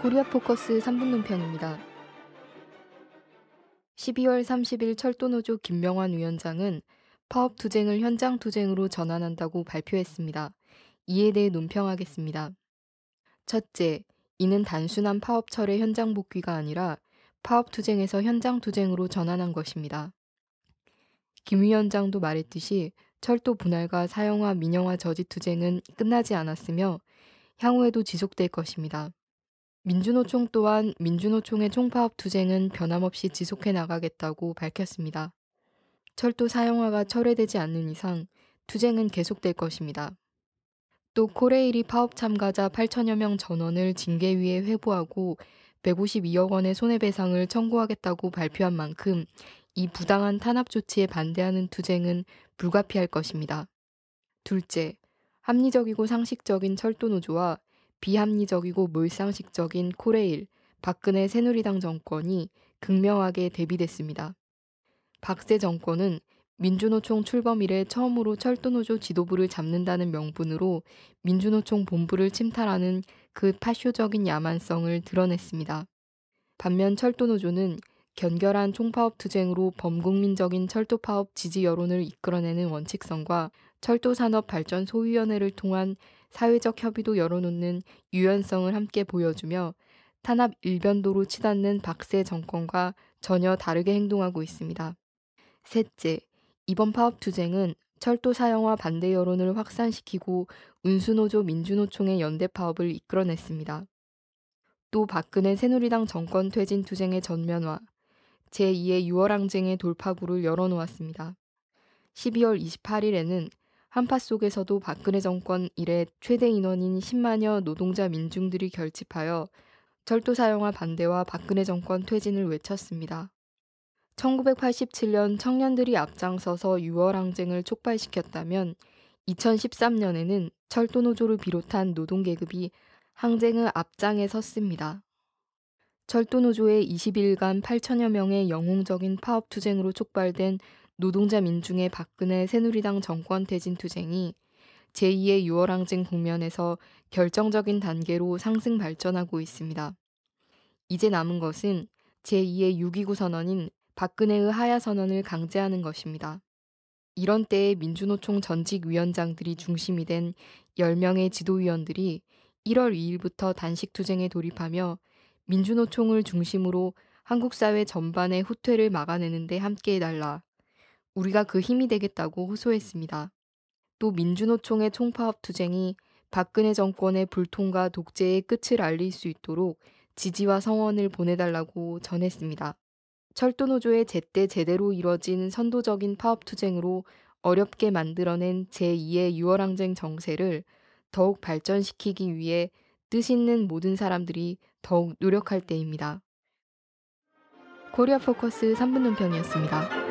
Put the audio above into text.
고리아 포커스 3분 논평입니다. 12월 30일 철도노조 김명환 위원장은 파업 투쟁을 현장 투쟁으로 전환한다고 발표했습니다. 이에 대해 논평하겠습니다. 첫째, 이는 단순한 파업 철의 현장 복귀가 아니라 파업 투쟁에서 현장 투쟁으로 전환한 것입니다. 김 위원장도 말했듯이 철도 분할과 사형화 민영화 저지 투쟁은 끝나지 않았으며 향후에도 지속될 것입니다. 민주노총 또한 민주노총의 총파업 투쟁은 변함없이 지속해 나가겠다고 밝혔습니다. 철도 사용화가 철회되지 않는 이상 투쟁은 계속될 것입니다. 또 코레일이 파업 참가자 8천여 명 전원을 징계위에 회부하고 152억 원의 손해배상을 청구하겠다고 발표한 만큼 이 부당한 탄압 조치에 반대하는 투쟁은 불가피할 것입니다. 둘째, 합리적이고 상식적인 철도노조와 비합리적이고 몰상식적인 코레일, 박근혜 새누리당 정권이 극명하게 대비됐습니다. 박세 정권은 민주노총 출범 이래 처음으로 철도노조 지도부를 잡는다는 명분으로 민주노총 본부를 침탈하는 그 파쇼적인 야만성을 드러냈습니다. 반면 철도노조는 견결한 총파업 투쟁으로 범국민적인 철도 파업 지지 여론을 이끌어내는 원칙성과 철도산업발전소위원회를 통한 사회적 협의도 열어놓는 유연성을 함께 보여주며 탄압 일변도로 치닫는 박세 정권과 전혀 다르게 행동하고 있습니다. 셋째, 이번 파업 투쟁은 철도 사형화 반대 여론을 확산시키고 운수노조 민주노총의 연대 파업을 이끌어냈습니다. 또 박근혜 새누리당 정권 퇴진 투쟁의 전면화, 제2의 유월항쟁의 돌파구를 열어놓았습니다. 12월 28일에는 한파 속에서도 박근혜 정권 이래 최대 인원인 10만여 노동자 민중들이 결집하여 철도 사용화 반대와 박근혜 정권 퇴진을 외쳤습니다. 1987년 청년들이 앞장서서 유월항쟁을 촉발시켰다면 2013년에는 철도노조를 비롯한 노동계급이 항쟁을 앞장에 섰습니다. 철도노조의 20일간 8천여 명의 영웅적인 파업투쟁으로 촉발된 노동자 민중의 박근혜 새누리당 정권 퇴진 투쟁이 제2의 6월 항쟁 국면에서 결정적인 단계로 상승 발전하고 있습니다. 이제 남은 것은 제2의 6.29 선언인 박근혜의 하야 선언을 강제하는 것입니다. 이런 때에 민주노총 전직 위원장들이 중심이 된 10명의 지도위원들이 1월 2일부터 단식 투쟁에 돌입하며 민주노총을 중심으로 한국 사회 전반의 후퇴를 막아내는데 함께해달라. 우리가 그 힘이 되겠다고 호소했습니다. 또 민주노총의 총파업 투쟁이 박근혜 정권의 불통과 독재의 끝을 알릴 수 있도록 지지와 성원을 보내달라고 전했습니다. 철도노조의 제때 제대로 이뤄진 선도적인 파업 투쟁으로 어렵게 만들어낸 제2의 6월항쟁 정세를 더욱 발전시키기 위해 뜻 있는 모든 사람들이 더욱 노력할 때입니다. 코리아 포커스 3분 논평이었습니다.